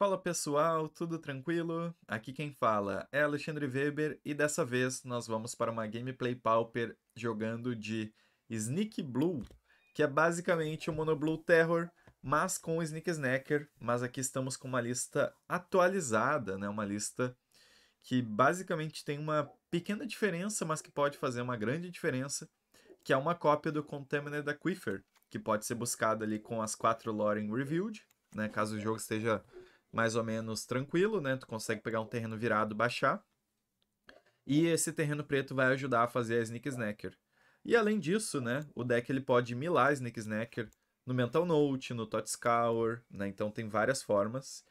Fala pessoal, tudo tranquilo? Aqui quem fala é Alexandre Weber e dessa vez nós vamos para uma gameplay pauper jogando de Sneak Blue, que é basicamente o Mono Monoblue Terror, mas com o Sneak Snacker, mas aqui estamos com uma lista atualizada, né? uma lista que basicamente tem uma pequena diferença, mas que pode fazer uma grande diferença, que é uma cópia do Contaminated Aquifer, que pode ser buscada ali com as quatro Loring Revealed né? caso o jogo esteja mais ou menos tranquilo, né? Tu consegue pegar um terreno virado, baixar. E esse terreno preto vai ajudar a fazer a Sneak Snacker. E além disso, né, o deck ele pode milar Sneak Snacker no Mental Note, no Tot Scour, né? Então tem várias formas.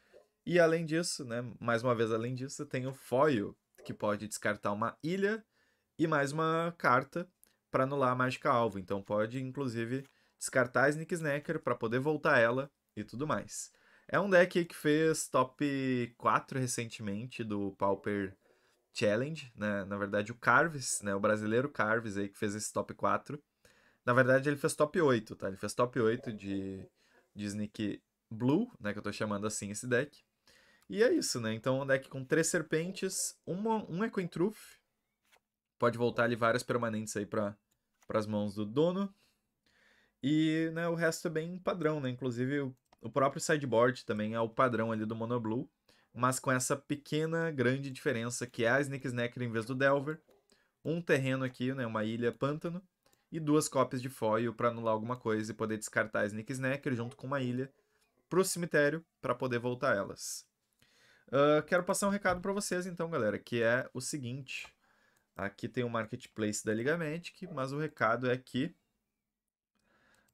E além disso, né, mais uma vez além disso, tem o Foil, que pode descartar uma ilha e mais uma carta para anular a mágica alvo. Então pode inclusive descartar a Sneak Snacker para poder voltar ela e tudo mais. É um deck que fez top 4 recentemente do Pauper Challenge, né? Na verdade, o Carves, né? O brasileiro Carves aí que fez esse top 4. Na verdade, ele fez top 8, tá? Ele fez top 8 de, de Sneak Blue, né? Que eu tô chamando assim esse deck. E é isso, né? Então, é um deck com três serpentes, uma, um Echoing Truth. Pode voltar ali várias permanentes aí para as mãos do dono. E né, o resto é bem padrão, né? Inclusive, o o próprio sideboard também é o padrão ali do Mono Blue, mas com essa pequena, grande diferença que é a Snick Snacker em vez do Delver, um terreno aqui, né, uma ilha pântano, e duas cópias de foil para anular alguma coisa e poder descartar a Snick Snacker junto com uma ilha pro cemitério para poder voltar elas. Uh, quero passar um recado para vocês então, galera, que é o seguinte. Aqui tem o marketplace da Liga Magic, mas o recado é que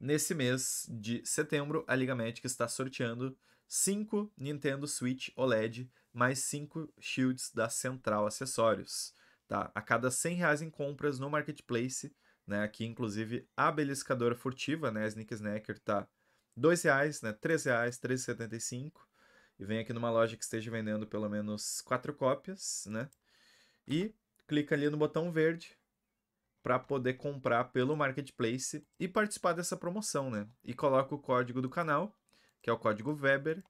nesse mês de setembro, a Liga Magic está sorteando 5 Nintendo Switch OLED mais 5 Shields da Central Acessórios. Tá? A cada 100 reais em compras no Marketplace, né? aqui inclusive a beliscadora furtiva, né? a Sneak Snacker, está R$ 2,00, né? R$ 3,00, 3,75. E vem aqui numa loja que esteja vendendo pelo menos 4 cópias, né? E clica ali no botão verde, para poder comprar pelo marketplace e participar dessa promoção, né? E coloca o código do canal, que é o código Weber,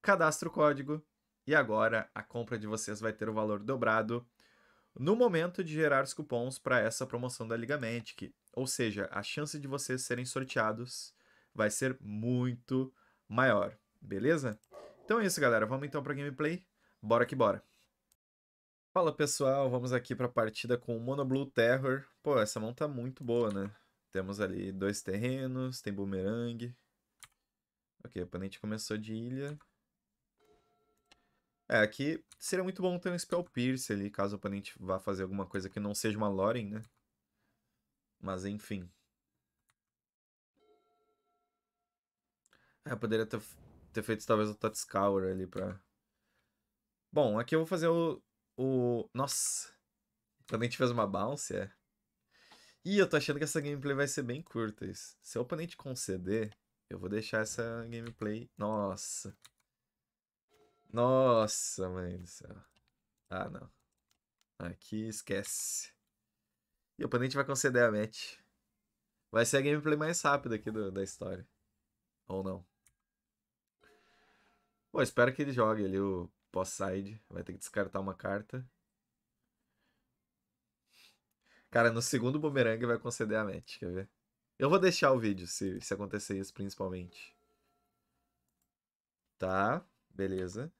cadastra o código e agora a compra de vocês vai ter o valor dobrado no momento de gerar os cupons para essa promoção da Liga Magic. Ou seja, a chance de vocês serem sorteados vai ser muito maior, beleza? Então é isso, galera. Vamos então para gameplay. Bora que bora. Fala pessoal, vamos aqui para a partida com o Mono Blue Terror. Pô, essa mão tá muito boa, né? Temos ali dois terrenos, tem boomerang. Ok, o oponente começou de ilha. É, aqui seria muito bom ter um Spell Pierce ali, caso o oponente vá fazer alguma coisa que não seja uma Loren, né? Mas enfim. É, poderia ter, ter feito talvez o Tatscaur ali pra... Bom, aqui eu vou fazer o o. Nossa! Quando a gente fez uma bounce, é. Ih, eu tô achando que essa gameplay vai ser bem curta. Isso. Se o oponente conceder, eu vou deixar essa gameplay. Nossa! Nossa, mãe do céu. Ah, não. Aqui esquece. E o oponente vai conceder a match. Vai ser a gameplay mais rápida aqui do, da história. Ou não. Pô, espero que ele jogue ali o Posside side. Vai ter que descartar uma carta. Cara, no segundo boomerang vai conceder a match, quer ver? Eu vou deixar o vídeo se, se acontecer isso principalmente. Tá, beleza.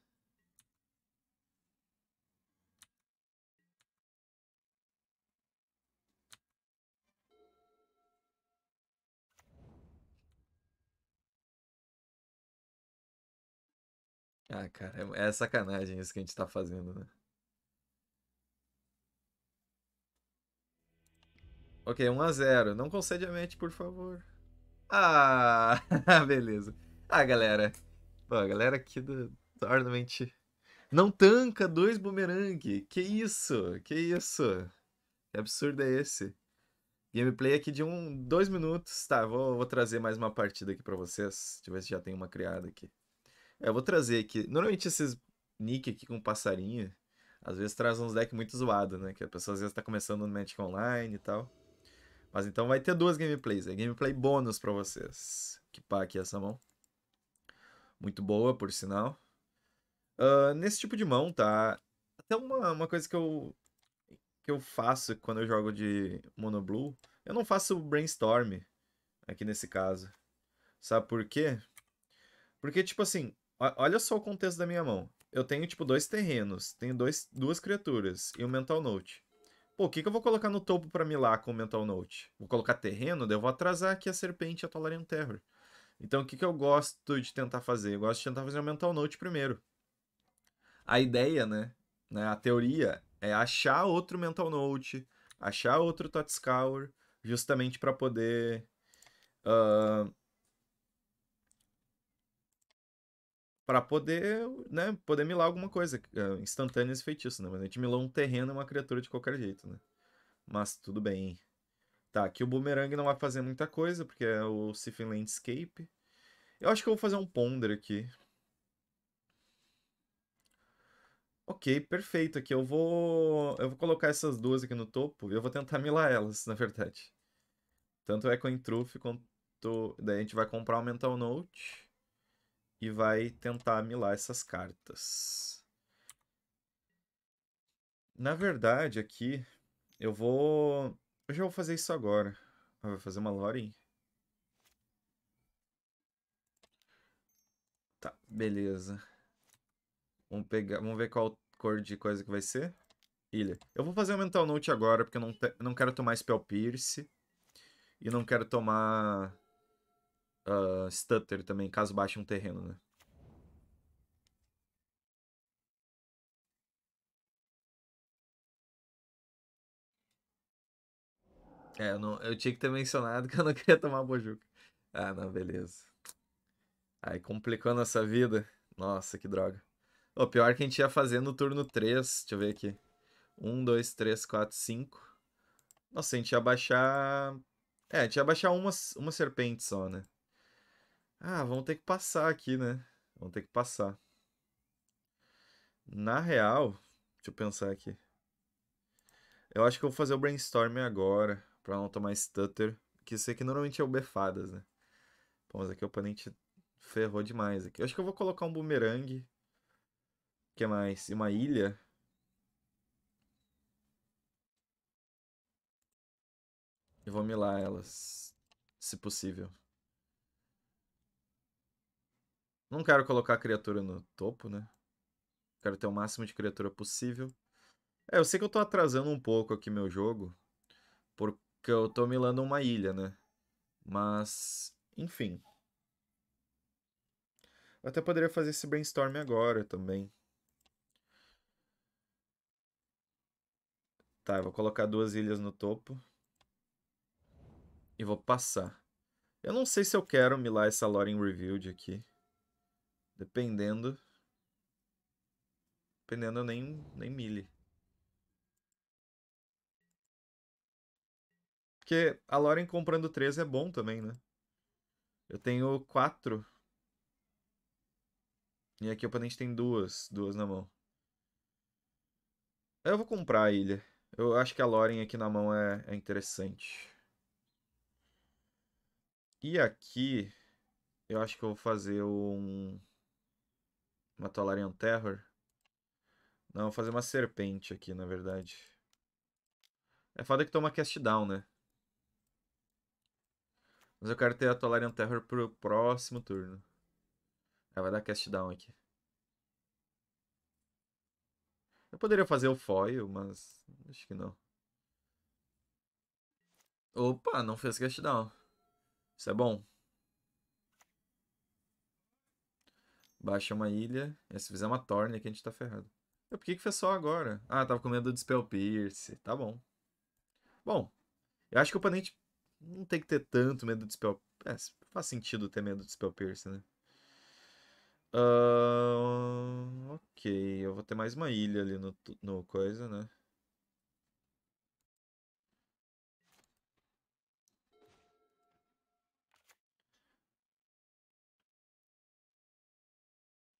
Ah, cara, é, é sacanagem isso que a gente tá fazendo, né? Ok, 1x0. Não concede a match, por favor. Ah, beleza. Ah, galera. Pô, a galera aqui do Tournament não tanca dois bumerangue. Que isso? Que isso? Que absurdo é esse? Gameplay aqui de um, dois minutos. Tá, vou, vou trazer mais uma partida aqui pra vocês. Deixa eu ver se já tem uma criada aqui. É, eu vou trazer aqui. Normalmente esses nick aqui com passarinho, às vezes traz uns decks muito zoados, né? Que a pessoa às vezes tá começando no Magic Online e tal. Mas então vai ter duas gameplays. É gameplay bônus pra vocês. Que pá aqui essa mão. Muito boa, por sinal. Uh, nesse tipo de mão, tá? Até uma, uma coisa que eu, que eu faço quando eu jogo de Mono Blue. Eu não faço brainstorm aqui nesse caso. Sabe por quê? Porque, tipo assim, Olha só o contexto da minha mão. Eu tenho, tipo, dois terrenos, tenho dois, duas criaturas e um Mental Note. Pô, o que, que eu vou colocar no topo para milar com o Mental Note? Vou colocar terreno, daí eu vou atrasar aqui a Serpente e a Tolarian Terror. Então, o que, que eu gosto de tentar fazer? Eu gosto de tentar fazer o Mental Note primeiro. A ideia, né, né a teoria, é achar outro Mental Note, achar outro Totscour, justamente para poder... Uh, para poder, né, poder milar alguma coisa, ah, instantâneas e feitiço, né? Mas a gente milou um terreno e uma criatura de qualquer jeito, né? Mas tudo bem. Tá, aqui o Boomerang não vai fazer muita coisa, porque é o Sifin Landscape. Eu acho que eu vou fazer um Ponder aqui. Ok, perfeito. Aqui eu vou... Eu vou colocar essas duas aqui no topo e eu vou tentar milar elas, na verdade. Tanto o Echo quanto... Daí a gente vai comprar o Mental Note e vai tentar milar essas cartas. Na verdade, aqui eu vou. Eu já vou fazer isso agora. vou fazer uma Loring. Tá, beleza. Vamos pegar. Vamos ver qual cor de coisa que vai ser. Ilha. Eu vou fazer o Mental Note agora, porque eu não, te... não quero tomar Spell Pierce. E não quero tomar uh, stutter também, caso baixe um terreno, né? É, eu, não, eu tinha que ter mencionado que eu não queria tomar bojuca. Ah, não, beleza. Aí complicando essa vida. Nossa, que droga. O pior que a gente ia fazer no turno 3. Deixa eu ver aqui. 1, 2, 3, 4, 5. Nossa, a gente ia baixar. É, a gente ia baixar uma, uma serpente só, né? Ah, vamos ter que passar aqui, né? Vamos ter que passar. Na real, deixa eu pensar aqui. Eu acho que eu vou fazer o brainstorming agora, pra não tomar stutter. Que isso aqui normalmente é o befadas, né? Pô, mas aqui o oponente ferrou demais aqui. Eu acho que eu vou colocar um boomerang, O que mais? E uma ilha. E vou milar elas, se possível. Não quero colocar a criatura no topo, né? Quero ter o máximo de criatura possível. É, eu sei que eu tô atrasando um pouco aqui meu jogo. Porque eu tô milando uma ilha, né? Mas, enfim. Eu até poderia fazer esse brainstorm agora também. Tá, eu vou colocar duas ilhas no topo. E vou passar. Eu não sei se eu quero milar essa Lore Revealed aqui. Dependendo. Dependendo, eu nem, nem mile. Porque a Lauren comprando 3 é bom também, né? Eu tenho 4. E aqui o oponente tem duas. Duas na mão. Eu vou comprar a ilha. Eu acho que a Lauren aqui na mão é, é interessante. E aqui... Eu acho que eu vou fazer um... Uma Tolarian Terror? Não, vou fazer uma serpente aqui, na verdade. É foda que toma cast down, né? Mas eu quero ter a Tolarian Terror pro próximo turno. Ela ah, vai dar cast down aqui. Eu poderia fazer o foil, mas acho que não. Opa, não fez cast down. Isso é bom. Baixa uma ilha. E se fizer uma torne aqui, a gente tá ferrado. Eu, por que, que foi só agora? Ah, tava com medo do Spell Pierce. Tá bom. Bom, eu acho que o oponente não tem que ter tanto medo de Spell é, faz sentido ter medo de Spell Pierce, né? Uh... ok, eu vou ter mais uma ilha ali no, no coisa, né?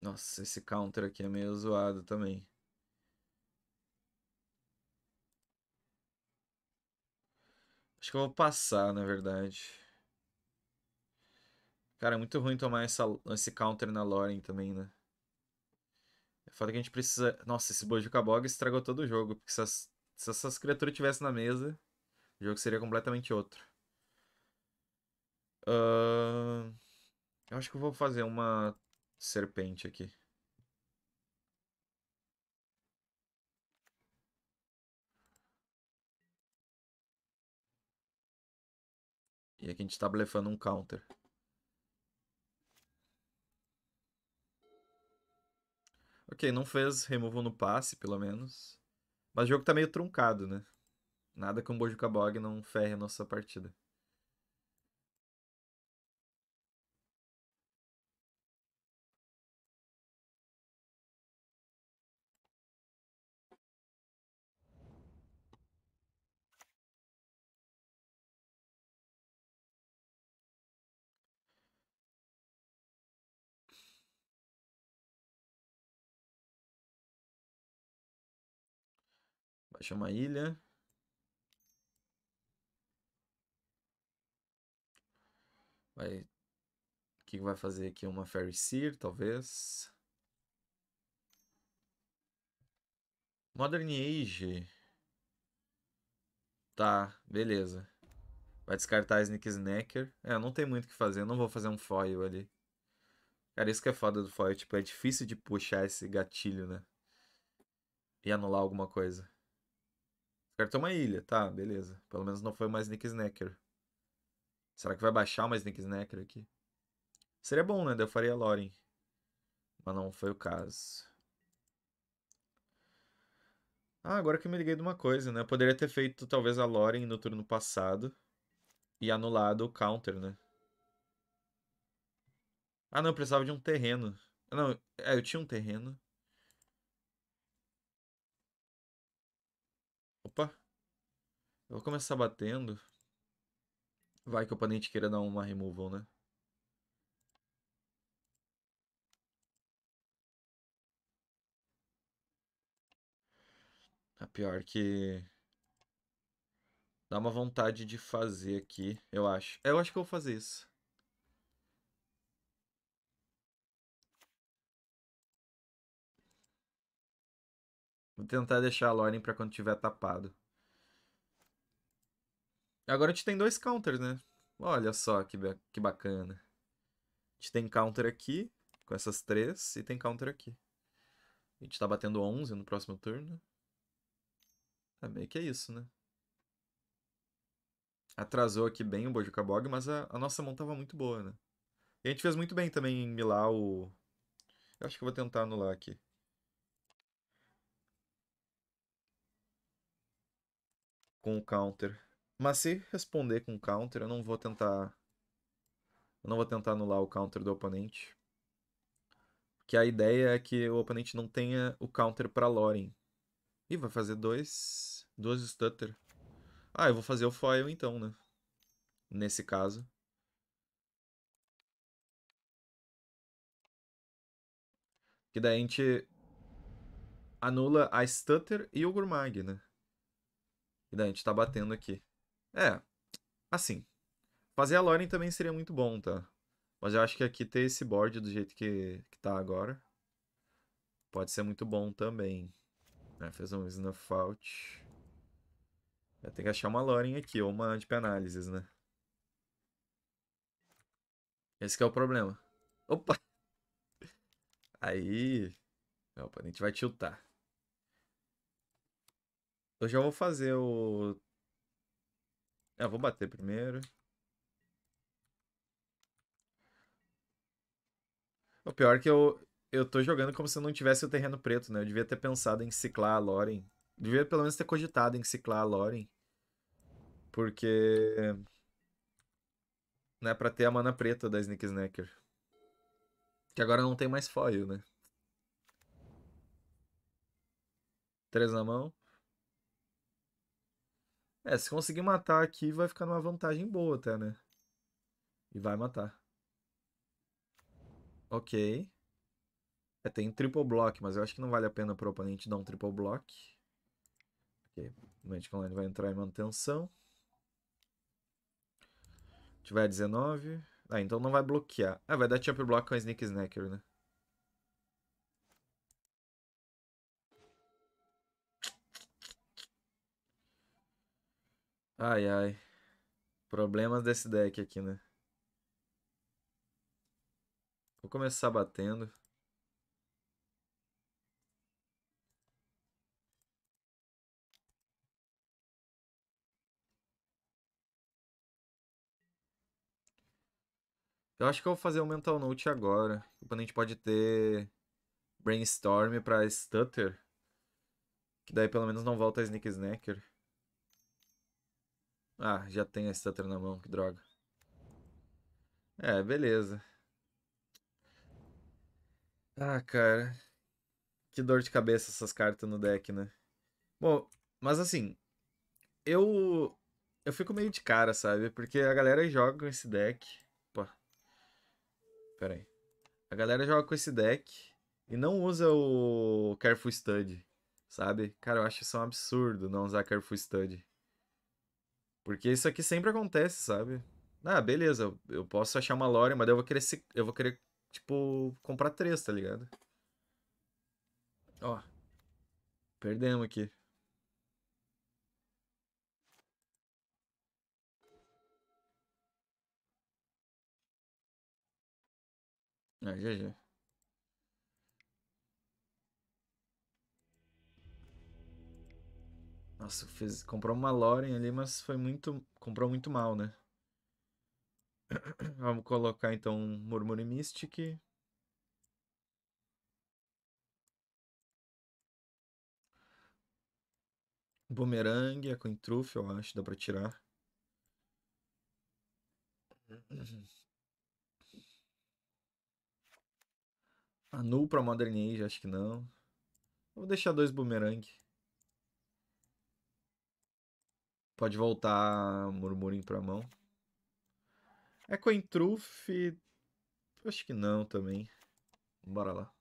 Nossa, esse counter aqui é meio zoado também. Acho que eu vou passar, na verdade. Cara, é muito ruim tomar essa, esse counter na Loren também, né? É foda que a gente precisa... Nossa, esse Bojukabog estragou todo o jogo. Porque se, as, se essas criaturas estivessem na mesa, o jogo seria completamente outro. Uh... Eu acho que eu vou fazer uma serpente aqui. E aqui a gente está blefando um counter. Ok, não fez removal no passe, pelo menos. Mas o jogo está meio truncado, né? Nada que um Bojo Kabog não ferre a nossa partida. Baixa uma ilha. Vai... O que vai fazer aqui? Uma Fairy Seer, talvez. Modern Age. Tá, beleza. Vai descartar a Sneak Snacker. É, não tem muito o que fazer. Eu não vou fazer um foil ali. Cara, isso que é foda do foil. Tipo, é difícil de puxar esse gatilho, né? E anular alguma coisa. Descartou uma ilha, tá, beleza. Pelo menos não foi mais Nick Snacker. Será que vai baixar mais Nick Snacker aqui? Seria bom, né? Eu faria Loren. Mas não foi o caso. Ah, agora que eu me liguei de uma coisa, né? Eu poderia ter feito talvez a Loren no turno passado e anulado o counter, né? Ah, não, eu precisava de um terreno. Não, é, eu tinha um terreno. Eu vou começar batendo. Vai que o oponente queira dar uma removal, né? A tá, pior que... Dá uma vontade de fazer aqui, eu acho. É, eu acho que eu vou fazer isso. Vou tentar deixar a Lauren pra quando tiver tapado. Agora a gente tem dois counters, né? Olha só que, que bacana. A gente tem counter aqui, com essas três, e tem counter aqui. A gente tá batendo 11 no próximo turno. É meio que é isso, né? Atrasou aqui bem o Bojukabog, mas a, a, nossa mão tava muito boa, né? E a gente fez muito bem também em milar o... Eu acho que eu vou tentar anular aqui. Com o counter. Mas se responder com counter, eu não vou tentar. Eu não vou tentar anular o counter do oponente. Porque a ideia é que o oponente não tenha o counter pra Loren. Ih, vai fazer dois. Duas stutter. Ah, eu vou fazer o foil então, né? Nesse caso. Que daí a gente anula a Stutter e o Gurmag, né? E daí a gente tá batendo aqui. É, assim, fazer a Lauren também seria muito bom, tá? Mas eu acho que aqui ter esse board do jeito que, que tá agora pode ser muito bom também. É, né? fez um snuff out. Vai ter que achar uma Lauren aqui, ou uma de penálises, né? Esse é o problema. Opa! Aí... Opa, a gente vai tiltar. Eu já vou fazer o é, eu vou bater primeiro. O pior é que eu, eu tô jogando como se não tivesse o terreno preto, né? Eu devia ter pensado em ciclar a Loren. Devia pelo menos ter cogitado em ciclar a Loren. Porque... Né, pra ter a mana preta da Sneak Snacker. Que agora não tem mais foil, né? Três na mão. É, se conseguir matar aqui, vai ficar numa vantagem boa até, né? E vai matar. Ok. É, tem triple block, mas eu acho que não vale a pena pro oponente dar um triple block. Ok. O Magic Online vai entrar em manutenção. Tiver 19. Ah, então não vai bloquear. Ah, vai dar chop block com a Sneak Snacker, né? Ai, ai. Problemas desse deck aqui, né? Vou começar batendo. Eu acho que eu vou fazer o um Mental Note agora. O oponente pode ter Brainstorm pra Stutter. Que daí pelo menos não volta a Sneak Snacker. Ah, já tem a Stutter na mão, que droga. É, beleza. Ah, cara. Que dor de cabeça essas cartas no deck, né? Bom, mas assim, eu eu fico meio de cara, sabe? Porque a galera joga com esse deck. Pô. Pera aí. A galera joga com esse deck e não usa o Careful Study, sabe? Cara, eu acho isso um absurdo não usar Careful Study. Porque isso aqui sempre acontece, sabe? Ah, beleza, eu posso achar uma lore, mas eu vou querer, se... eu vou querer tipo, comprar três, tá ligado? Ó. Perdemos aqui. Ah, GG. Nossa, fez, comprou uma Loren ali, mas foi muito. Comprou muito mal, né? Vamos colocar então um Murmure Mystic. Boomerang, a com Truth, eu acho, dá pra tirar. A Null pra Modern Age, acho que não. Vou deixar dois Boomerang. Pode voltar murmurinho pra mão. É Cointruth. Acho que não também. Bora lá.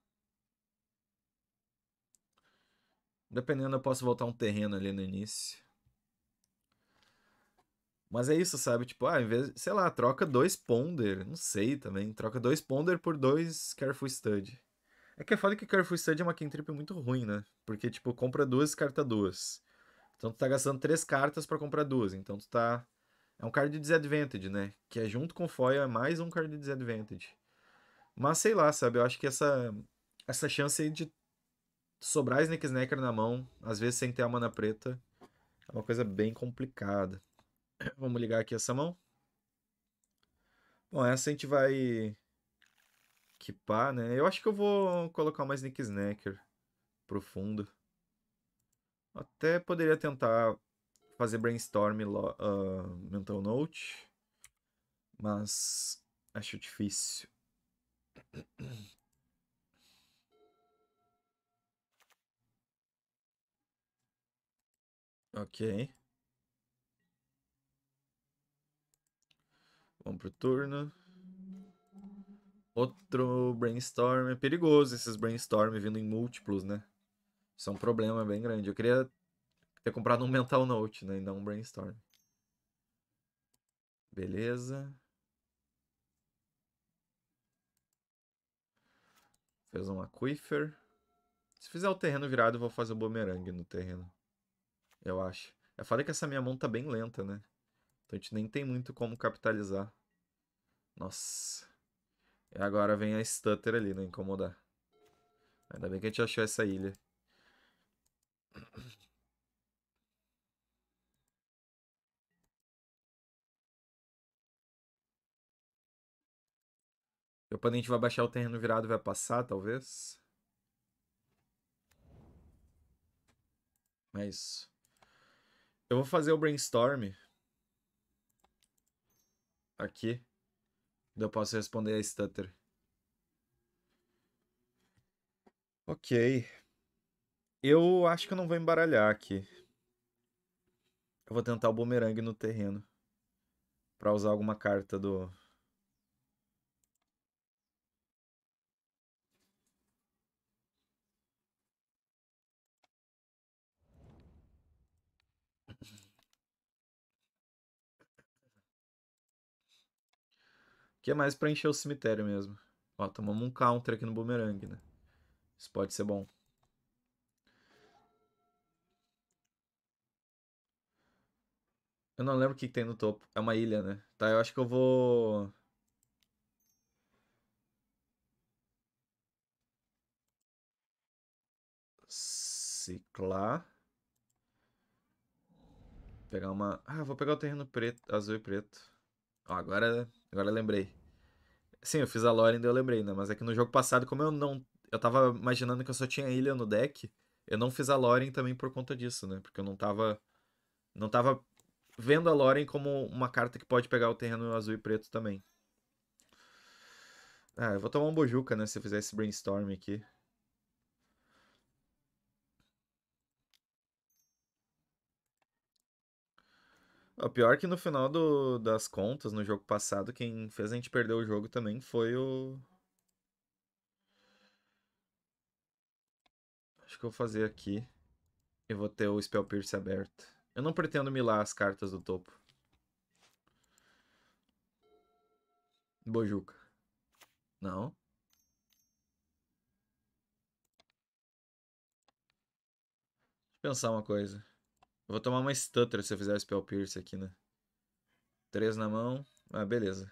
Dependendo, eu posso voltar um terreno ali no início. Mas é isso, sabe? Tipo, ah, em vez, sei lá, troca dois ponder, não sei também, troca dois ponder por dois Careful Stud. É que é foda que Careful Stud é uma Kentrip muito ruim, né? Porque, tipo, compra duas, carta duas. Então tu tá gastando três cartas para comprar duas. Então tu tá. É um card de disadvantage, né? Que é junto com foil, é mais um card de disadvantage. Mas sei lá, sabe? Eu acho que essa, essa chance aí de sobrar Snake Snacker na mão, às vezes sem ter a mana preta, é uma coisa bem complicada. Vamos ligar aqui essa mão. Bom, essa a gente vai equipar, né? Eu acho que eu vou colocar mais Nick Snacker fundo. Até poderia tentar fazer brainstorm uh, mental note, mas acho difícil. Ok. Vamos pro turno. Outro brainstorm. É perigoso esses brainstorm vindo em múltiplos, né? Isso é um problema bem grande. Eu queria ter comprado um mental note, né? E não um brainstorm. Beleza. Fez um aquifer. Se fizer o terreno virado, eu vou fazer o boomerang no terreno. Eu acho. É foda que essa minha mão tá bem lenta, né? Então a gente nem tem muito como capitalizar. Nossa. E agora vem a Stutter ali, né? Incomodar. Ainda bem que a gente achou essa ilha. Meu oponente vai baixar o terreno virado vai passar, talvez. É isso. Eu vou fazer o brainstorm. Aqui. Eu posso responder a Stutter. Ok. Eu acho que eu não vou embaralhar aqui. Eu vou tentar o bumerangue no terreno. Pra usar alguma carta do... Que é mais pra encher o cemitério mesmo. Ó, tomamos um counter aqui no bumerangue, né? Isso pode ser bom. Eu não lembro o que, tem no topo. É uma ilha, né? Tá, eu acho que eu vou... Ciclar. Pegar uma... Ah, vou pegar o terreno preto, azul e preto. Ó, agora, agora lembrei. Sim, eu fiz a lore e eu lembrei, né? Mas é que no jogo passado, como eu não... Eu tava imaginando que eu só tinha ilha no deck... Eu não fiz a Loren também por conta disso, né? Porque eu não tava. Não tava vendo a loren como uma carta que pode pegar o terreno azul e preto também. Ah, eu vou tomar um Bojuca, né? Se eu fizer esse brainstorm aqui. O pior é que no final do, das contas, no jogo passado, quem fez a gente perder o jogo também foi o. Acho que eu vou fazer aqui. Eu vou ter o Spell Pierce aberto. Eu não pretendo milar as cartas do topo. Bojuca. Não. Deixa eu pensar uma coisa. Eu vou tomar uma stutter se eu fizer Spell Pierce aqui, né? Três na mão. Ah, beleza.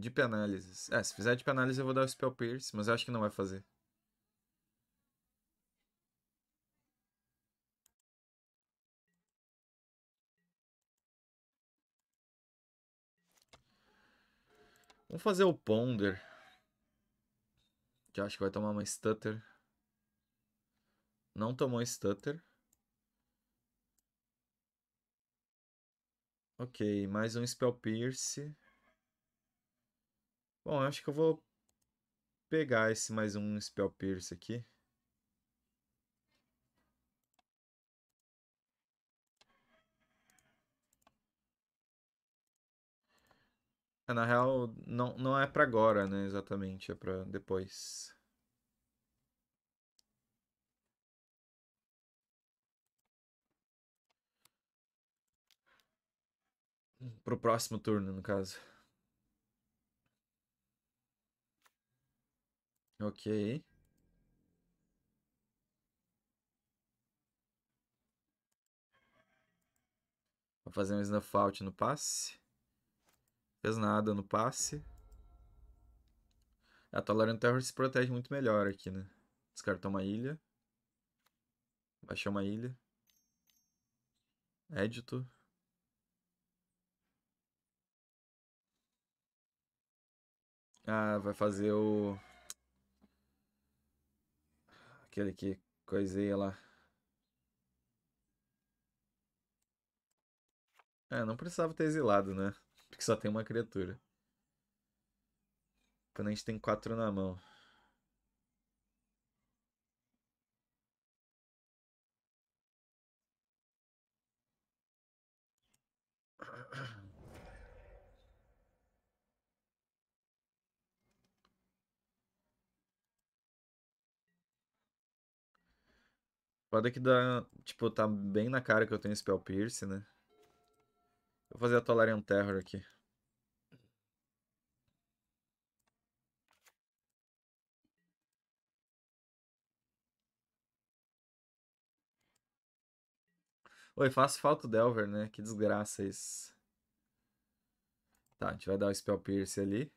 Deep Analysis. É, se fizer Deep Analysis eu vou dar o Spell Pierce, mas eu acho que não vai fazer. Vamos fazer o Ponder. Que acho que vai tomar uma Stutter. Não tomou Stutter. Ok, mais um Spell Pierce. Bom, acho que eu vou pegar esse mais um Spell Pierce aqui. É, na real, não, não é para agora, né? Exatamente, é para depois. Pro próximo turno, no caso. Ok. Vou fazer um snuff out no passe. Fez nada no passe. É, a Tolerant Terror se protege muito melhor aqui, né? Descartou uma ilha. Baixou uma ilha. Edito. Ah, vai fazer o... Aquele que coiseia lá. É, não precisava ter exilado, né? Porque só tem uma criatura. a gente tem quatro na mão. Pode que dá. Tipo, tá bem na cara que eu tenho Spell Pierce, né? Vou fazer a Tolarian Terror aqui. Oi, faz falta o Delver, né? Que desgraça isso. Tá, a gente vai dar o Spell Pierce ali.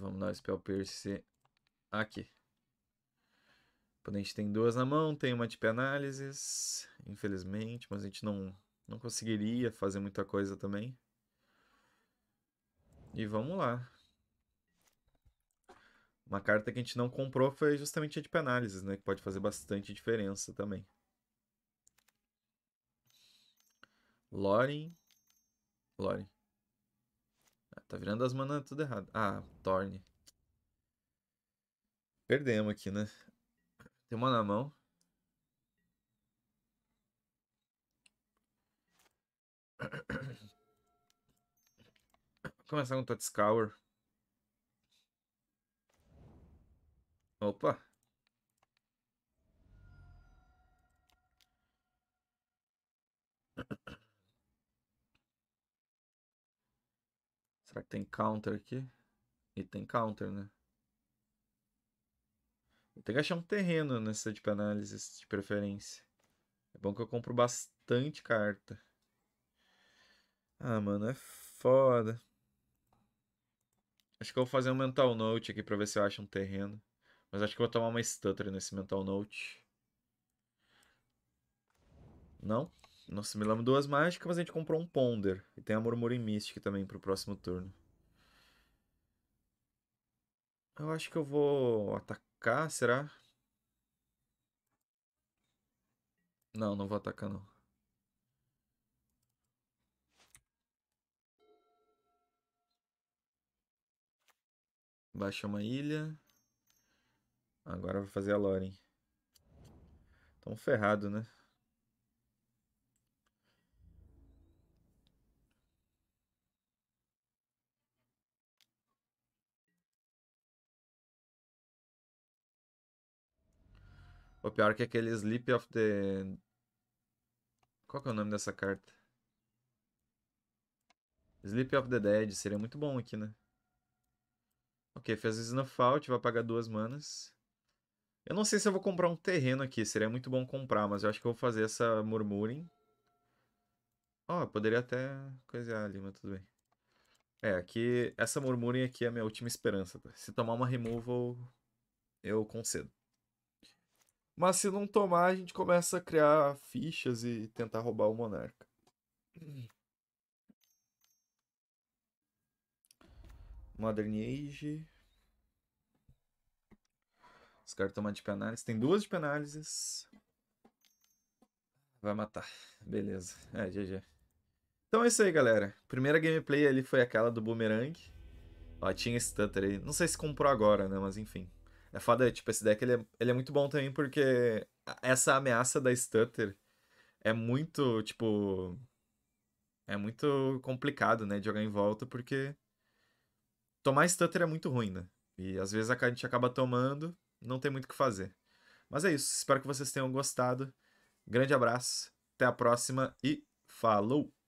vamos dar o Spell Pierce aqui. A gente tem duas na mão, tem uma tip análises, infelizmente, mas a gente não, não conseguiria fazer muita coisa também. E vamos lá. Uma carta que a gente não comprou foi justamente a de tipo penálises, né? Que pode fazer bastante diferença também. Loren. Loren. Tá virando as manas tudo errado. Ah, Torne. Perdemos aqui, né? Tem uma na mão. Vou começar com o Totscour. Opa! Será que tem counter aqui? E tem counter, né? Eu tenho que achar um terreno nessa tipo análise assim, de preferência. É bom que eu compro bastante carta. Ah, mano, é foda. Acho que eu vou fazer um mental note aqui pra ver se eu acho um terreno. Mas acho que eu vou tomar uma stutter nesse mental note. Não? Nós assimilamos duas mágicas, mas a gente comprou um Ponder. E tem a Murmura Mystic também pro próximo turno. Eu acho que eu vou atacar, será? Não, não vou atacar não. Baixa uma ilha. Agora vai fazer a Loren. Tão ferrado, né? O pior é que é aquele Sleep of the. Qual que é o nome dessa carta? Sleep of the Dead. Seria muito bom aqui, né? Ok, fez Snuff Out, vai pagar duas manas. Eu não sei se eu vou comprar um terreno aqui. Seria muito bom comprar, mas eu acho que eu vou fazer essa Murmuring. Ó, oh, poderia até coisar ali, mas tudo bem. É, aqui, essa Murmuring aqui é a minha última esperança. Tá? Se tomar uma removal, eu concedo. Mas se não tomar, a gente começa a criar fichas e tentar roubar o monarca. Modern Age. Os caras tomam de penálise. Tem duas de penálises. Vai matar. Beleza. É, GG. Então é isso aí, galera. Primeira gameplay ali foi aquela do Boomerang. Ó, tinha esse Tutter aí. Não sei se comprou agora, né? Mas enfim. É foda, tipo, esse deck ele é, ele é muito bom também porque essa ameaça da Stutter é muito, tipo. É muito complicado, né? De jogar em volta, porque tomar Stutter é muito ruim, né? E às vezes a gente acaba tomando, não tem muito o que fazer. Mas é isso, espero que vocês tenham gostado. Grande abraço, até a próxima e falou!